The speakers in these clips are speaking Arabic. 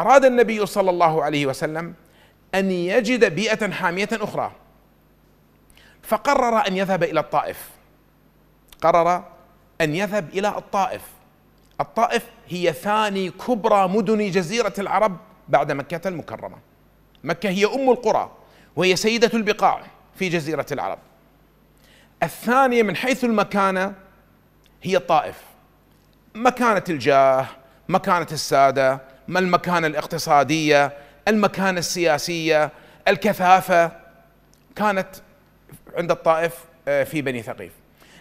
أراد النبي صلى الله عليه وسلم أن يجد بيئة حامية أخرى فقرر أن يذهب إلى الطائف قرر أن يذهب إلى الطائف الطائف هي ثاني كبرى مدن جزيرة العرب بعد مكة المكرمة مكة هي أم القرى وهي سيدة البقاع في جزيرة العرب الثانية من حيث المكانة هي الطائف مكانة الجاه مكانة السادة ما المكانه الاقتصاديه المكانه السياسيه الكثافه كانت عند الطائف آه، في بني ثقيف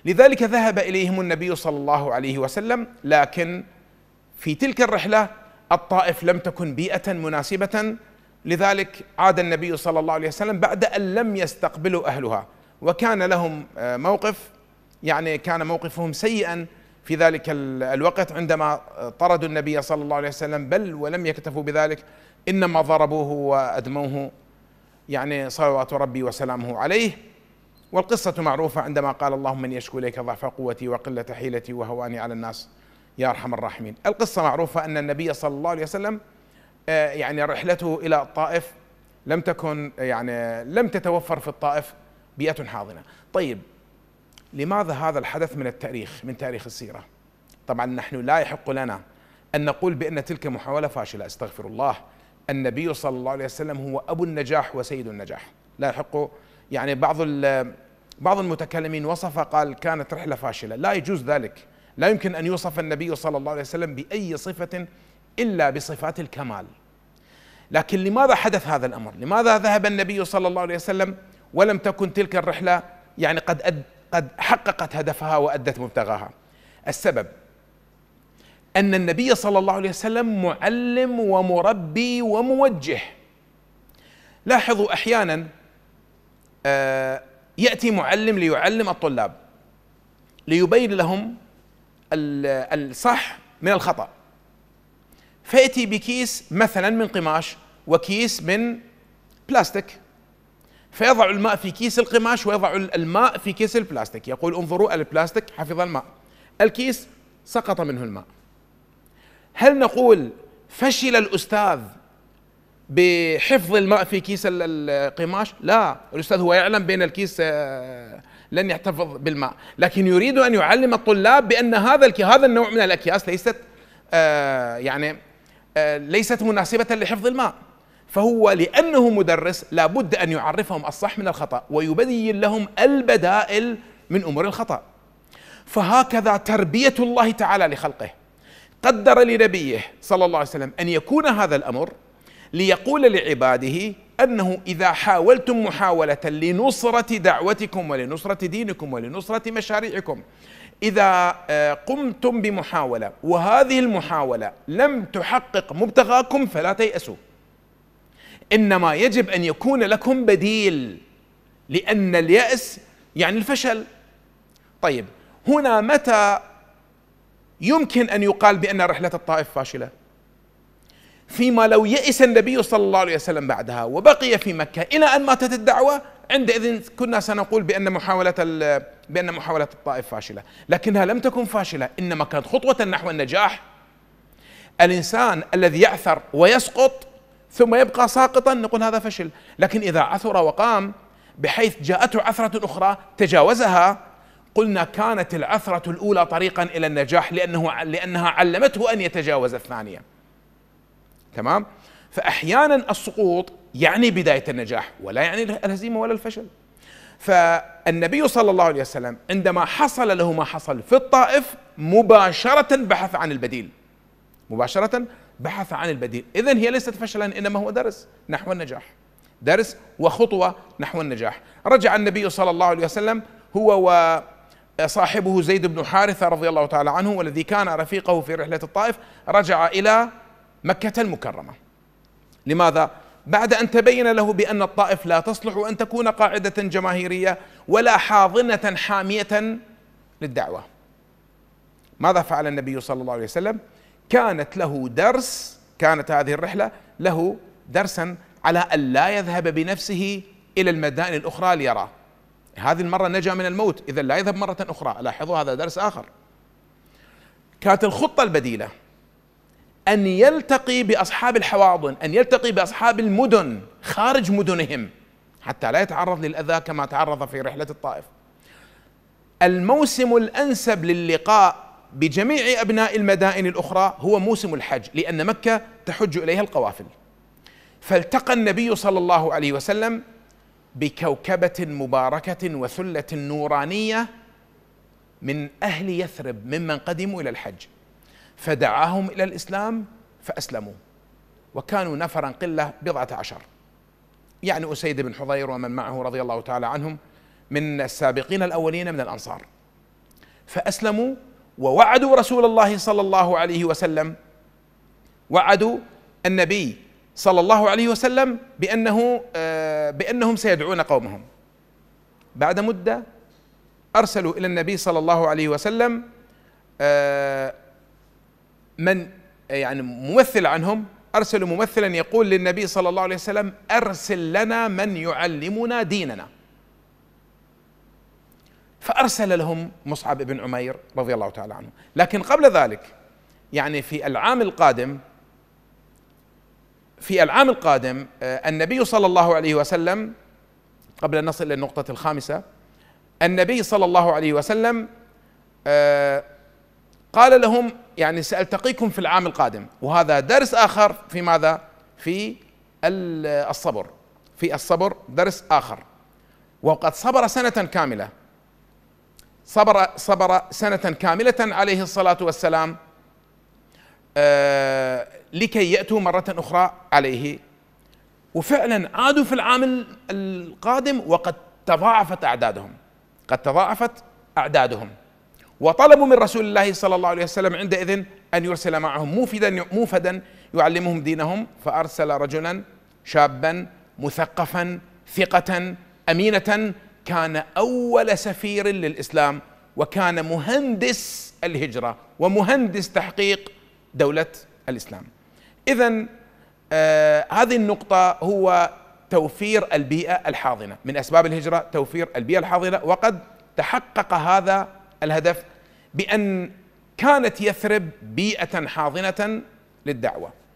لذلك ذهب اليهم النبي صلى الله عليه وسلم لكن في تلك الرحله الطائف لم تكن بيئه مناسبه لذلك عاد النبي صلى الله عليه وسلم بعد ان لم يستقبلوا اهلها وكان لهم آه، موقف يعني كان موقفهم سيئا في ذلك الوقت عندما طردوا النبي صلى الله عليه وسلم بل ولم يكتفوا بذلك انما ضربوه وادموه يعني صلوات ربي وسلامه عليه والقصة معروفة عندما قال اللهم من يشكو إليك ضعف قوتي وقلة حيلتي وهواني على الناس يا أرحم الراحمين القصة معروفة أن النبي صلى الله عليه وسلم آه، يعني رحلته إلى الطائف لم تكن يعني لم تتوفر في الطائف بيئة حاضنة طيب لماذا هذا الحدث من التاريخ من تاريخ السيره طبعا نحن لا يحق لنا ان نقول بان تلك محاوله فاشله استغفر الله النبي صلى الله عليه وسلم هو ابو النجاح وسيد النجاح لا يحق يعني بعض بعض المتكلمين وصف قال كانت رحله فاشله لا يجوز ذلك لا يمكن ان يوصف النبي صلى الله عليه وسلم باي صفه الا بصفات الكمال لكن لماذا حدث هذا الامر لماذا ذهب النبي صلى الله عليه وسلم ولم تكن تلك الرحله يعني قد أد قد حققت هدفها وادت مبتغاها السبب ان النبي صلى الله عليه وسلم معلم ومربي وموجه لاحظوا احيانا آه، ياتي معلم ليعلم الطلاب ليبين لهم الصح من الخطا فياتي بكيس مثلا من قماش وكيس من بلاستيك فيضع الماء في كيس القماش ويضع الماء في كيس البلاستيك يقول انظروا البلاستيك حفظ الماء الكيس سقط منه الماء هل نقول فشل الاستاذ بحفظ الماء في كيس القماش لا الاستاذ هو يعلم بين الكيس آه، لن يحتفظ بالماء لكن يريد ان يعلم الطلاب بان هذا هذا النوع من الاكياس ليست آه، يعني آه، ليست مناسبه لحفظ الماء فهو لأنه مدرس لابد أن يعرفهم الصح من الخطأ ويبين لهم البدائل من أمور الخطأ فهكذا تربية الله تعالى لخلقه قدر لنبيه صلى الله عليه وسلم أن يكون هذا الأمر ليقول لعباده أنه إذا حاولتم محاولة لنصرة دعوتكم ولنصرة دينكم ولنصرة مشاريعكم إذا آه، قمتم بمحاولة وهذه المحاولة لم تحقق مبتغاكم فلا تيأسوا انما يجب ان يكون لكم بديل لان الياس يعني الفشل طيب هنا متى يمكن ان يقال بان رحله الطائف فاشله فيما لو يئس النبي صلى الله عليه وسلم بعدها وبقي في مكه الى ان ماتت الدعوه عندئذ كنا سنقول بان محاوله بان محاوله الطائف فاشله لكنها لم تكن فاشله انما كانت خطوه نحو النجاح الانسان الذي يعثر ويسقط ثم يبقى ساقطا نقول هذا فشل لكن إذا عثر وقام بحيث جاءته عثرة أخرى تجاوزها قلنا كانت العثرة الأولى طريقا إلى النجاح لأنه لأنها علمته أن يتجاوز الثانية تمام فأحيانا السقوط يعني بداية النجاح ولا يعني الهزيمة ولا الفشل فالنبي صلى الله عليه وسلم عندما حصل له ما حصل في الطائف مباشرة بحث عن البديل مباشرة بحث عن البديل إذا هي ليست فشلا إنما هو درس نحو النجاح درس وخطوة نحو النجاح رجع النبي صلى الله عليه وسلم هو وصاحبه زيد بن حارثة رضي الله تعالى عنه والذي كان رفيقه في رحلة الطائف رجع إلى مكة المكرمة لماذا؟ بعد أن تبين له بأن الطائف لا تصلح أن تكون قاعدة جماهيرية ولا حاضنة حامية للدعوة ماذا فعل النبي صلى الله عليه وسلم؟ كانت له درس كانت هذه الرحله له درسا على ان لا يذهب بنفسه الى المدائن الاخرى ليراه هذه المره نجا من الموت اذا لا يذهب مره اخرى لاحظوا هذا درس اخر كانت الخطه البديله ان يلتقي باصحاب الحواضن ان يلتقي باصحاب المدن خارج مدنهم حتى لا يتعرض للاذى كما تعرض في رحله الطائف الموسم الانسب للقاء بجميع أبناء المدائن الأخرى هو موسم الحج لأن مكة تحج إليها القوافل فالتقى النبي صلى الله عليه وسلم بكوكبة مباركة وثلة نورانية من أهل يثرب ممن قدموا إلى الحج فدعاهم إلى الإسلام فأسلموا وكانوا نفرا قلة بضعة عشر يعني أسيد بن حضير ومن معه رضي الله تعالى عنهم من السابقين الأولين من الأنصار فأسلموا ووعدوا رسول الله صلى الله عليه وسلم وعدوا النبي صلى الله عليه وسلم بأنه آه، بأنهم سيدعون قومهم بعد مدة أرسلوا إلى النبي صلى الله عليه وسلم آه، من يعني ممثل عنهم أرسلوا ممثلا يقول للنبي صلى الله عليه وسلم أرسل لنا من يعلمنا ديننا فأرسل لهم مصعب بن عمير رضي الله تعالى عنه لكن قبل ذلك يعني في العام القادم في العام القادم آه، النبي صلى الله عليه وسلم قبل أن نصل إلى النقطة الخامسة النبي صلى الله عليه وسلم آه، قال لهم يعني سألتقيكم في العام القادم وهذا درس آخر في ماذا؟ في الصبر في الصبر درس آخر وقد صبر سنة كاملة صبر صبر سنة كاملة عليه الصلاة والسلام آه، لكي يأتوا مرة أخرى عليه وفعلا عادوا في العام القادم وقد تضاعفت أعدادهم قد تضاعفت أعدادهم وطلبوا من رسول الله صلى الله عليه وسلم عندئذ أن يرسل معهم موفدا موفدا يعلمهم دينهم فأرسل رجلا شابا مثقفا ثقة أمينة كان اول سفير للاسلام وكان مهندس الهجره ومهندس تحقيق دوله الاسلام. اذا آه هذه النقطه هو توفير البيئه الحاضنه، من اسباب الهجره توفير البيئه الحاضنه وقد تحقق هذا الهدف بان كانت يثرب بيئه حاضنه للدعوه.